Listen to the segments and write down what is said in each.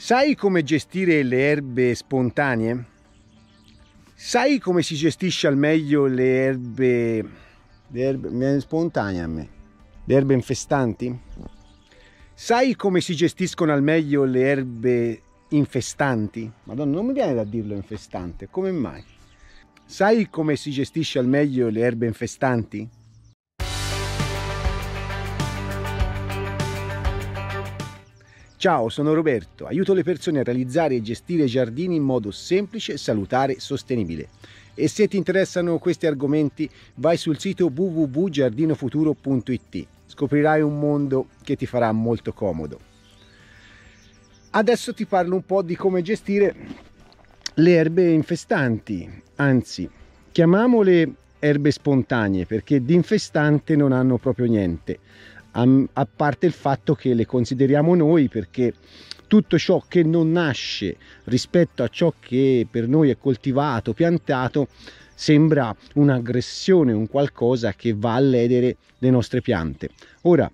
Sai come gestire le erbe spontanee? Sai come si gestisce al meglio le erbe, le erbe spontanee a me? Le erbe infestanti? Sai come si gestiscono al meglio le erbe infestanti? Madonna, non mi viene da dirlo infestante, come mai? Sai come si gestisce al meglio le erbe infestanti? Ciao, sono Roberto, aiuto le persone a realizzare e gestire giardini in modo semplice, salutare e sostenibile. E se ti interessano questi argomenti, vai sul sito www.giardinofuturo.it. Scoprirai un mondo che ti farà molto comodo. Adesso ti parlo un po' di come gestire le erbe infestanti, anzi, chiamiamole erbe spontanee perché di infestante non hanno proprio niente a, parte il fatto che le consideriamo noi perché tutto ciò che non nasce rispetto a ciò che per noi è coltivato, piantato, sembra un'aggressione, un qualcosa che va a ledere le nostre piante. Ora,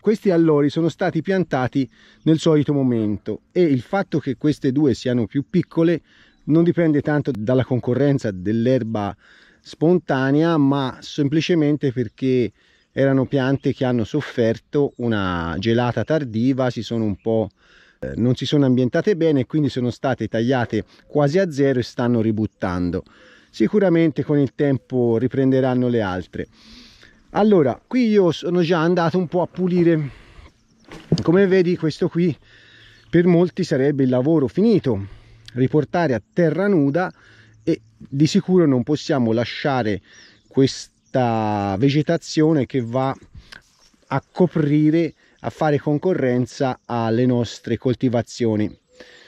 questi allori sono stati piantati nel solito momento e il fatto che queste due siano più piccole non dipende tanto dalla concorrenza dell'erba spontanea, ma semplicemente perché erano piante che hanno sofferto una gelata tardiva, si sono un po' eh, non si sono ambientate bene e quindi sono state tagliate quasi a zero e stanno ributtando. Sicuramente con il tempo riprenderanno le altre. Allora, qui io sono già andato un po' a pulire. Come vedi questo qui per molti sarebbe il lavoro finito, riportare a terra nuda e di sicuro non possiamo lasciare questo questa vegetazione che va a coprire a fare concorrenza alle nostre coltivazioni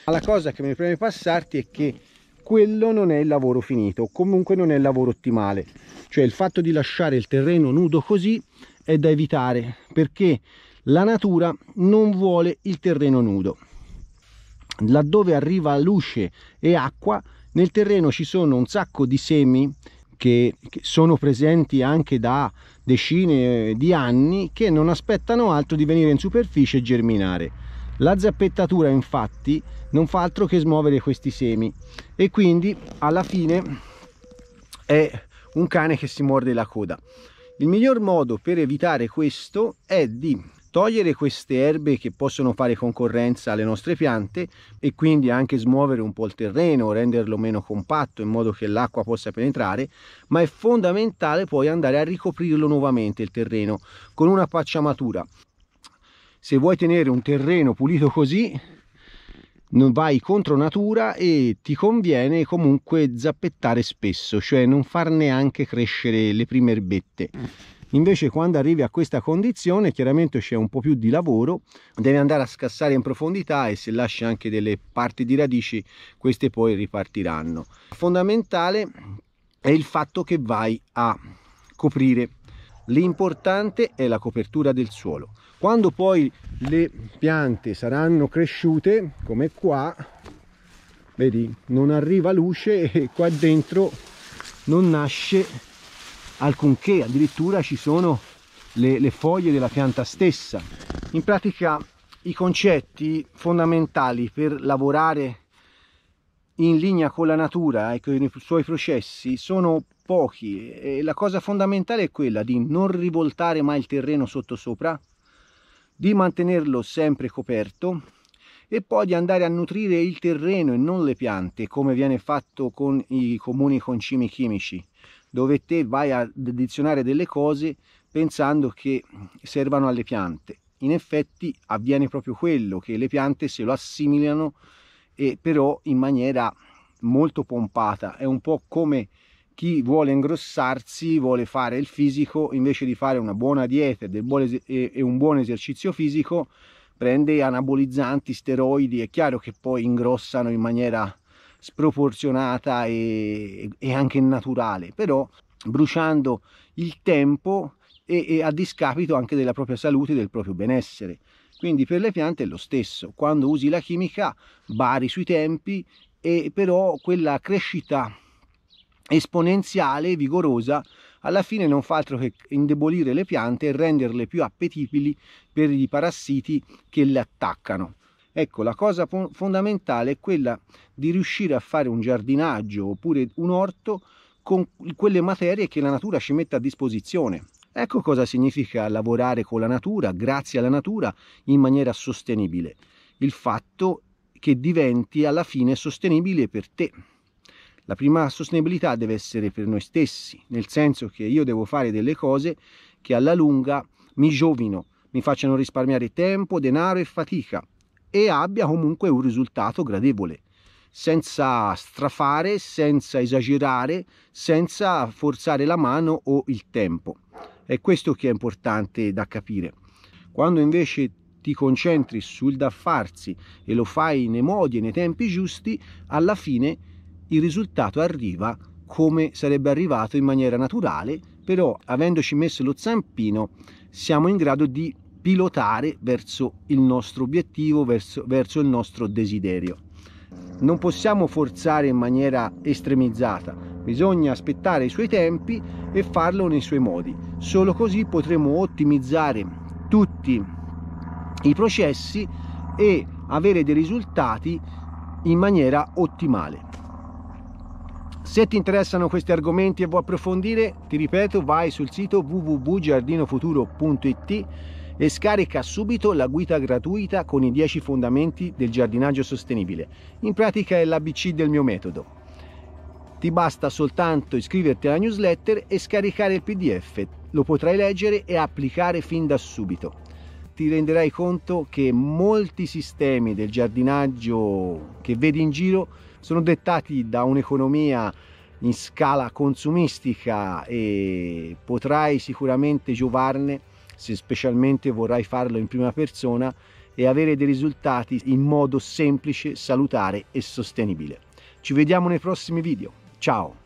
la cosa che mi preme passarti è che quello non è il lavoro finito comunque non è il lavoro ottimale cioè il fatto di lasciare il terreno nudo così è da evitare perché la natura non vuole il terreno nudo laddove arriva luce e acqua nel terreno ci sono un sacco di semi che, che sono presenti anche da decine eh, di anni che non aspettano altro di venire in superficie e germinare. La zappettatura infatti non fa altro che smuovere questi semi e quindi alla fine è un cane che si morde la coda. Il miglior modo per evitare questo è di togliere queste erbe che possono fare concorrenza alle nostre piante e quindi anche smuovere un po' il terreno, renderlo meno compatto in modo che l'acqua possa penetrare, ma è fondamentale poi andare a ricoprirlo nuovamente il terreno con una pacciamatura. Se vuoi tenere un terreno pulito così, non vai contro natura e ti conviene comunque zappettare spesso, cioè non far neanche crescere le prime erbette. Invece quando arrivi a questa condizione chiaramente c'è un po' più di lavoro, devi andare a scassare in profondità e se lasci anche delle parti di radici queste poi ripartiranno. Fondamentale è il fatto che vai a coprire. L'importante è la copertura del suolo. Quando poi le piante saranno cresciute, come qua, vedi, non arriva luce e qua dentro non nasce alcunché, addirittura ci sono le, le foglie della pianta stessa. In pratica i concetti fondamentali per lavorare in linea con la natura e con i suoi processi sono pochi e la cosa fondamentale è quella di non rivoltare mai il terreno sottosopra, di mantenerlo sempre coperto e poi di andare a nutrire il terreno e non le piante come viene fatto con i comuni concimi chimici dove te vai ad addizionare delle cose pensando che servano alle piante. In effetti avviene proprio quello, che le piante se lo assimilano e però in maniera molto pompata, è un po' come chi vuole ingrossarsi, vuole fare il fisico, invece di fare una buona dieta e un buon esercizio fisico, prende anabolizzanti, steroidi, è chiaro che poi ingrossano in maniera sproporzionata e, e anche naturale, però bruciando il tempo e, e a discapito anche della propria salute e del proprio benessere. Quindi per le piante è lo stesso, quando usi la chimica bari sui tempi e però quella crescita esponenziale e vigorosa alla fine non fa altro che indebolire le piante e renderle più appetibili per i parassiti che le attaccano. Ecco, la cosa fondamentale è quella di riuscire a fare un giardinaggio oppure un orto con quelle materie che la natura ci mette a disposizione. Ecco cosa significa lavorare con la natura, grazie alla natura, in maniera sostenibile. Il fatto che diventi alla fine sostenibile per te. La prima sostenibilità deve essere per noi stessi, nel senso che io devo fare delle cose che alla lunga mi giovino, mi facciano risparmiare tempo, denaro e fatica e abbia comunque un risultato gradevole senza strafare, senza esagerare, senza forzare la mano o il tempo. È questo che è importante da capire. Quando invece ti concentri sul da farsi e lo fai nei modi e nei tempi giusti, alla fine il risultato arriva come sarebbe arrivato in maniera naturale, però avendoci messo lo zampino siamo in grado di pilotare verso il nostro obiettivo, verso, verso il nostro desiderio. Non possiamo forzare in maniera estremizzata, bisogna aspettare i suoi tempi e farlo nei suoi modi. Solo così potremo ottimizzare tutti i processi e avere dei risultati in maniera ottimale. Se ti interessano questi argomenti e vuoi approfondire, ti ripeto, vai sul sito www.giardinofuturo.it e scarica subito la guida gratuita con i 10 fondamenti del giardinaggio sostenibile. In pratica è l'ABC del mio metodo. Ti basta soltanto iscriverti alla newsletter e scaricare il PDF. Lo potrai leggere e applicare fin da subito. Ti renderai conto che molti sistemi del giardinaggio che vedi in giro sono dettati da un'economia in scala consumistica e potrai sicuramente giovarne se specialmente vorrai farlo in prima persona e avere dei risultati in modo semplice, salutare e sostenibile. Ci vediamo nei prossimi video. Ciao!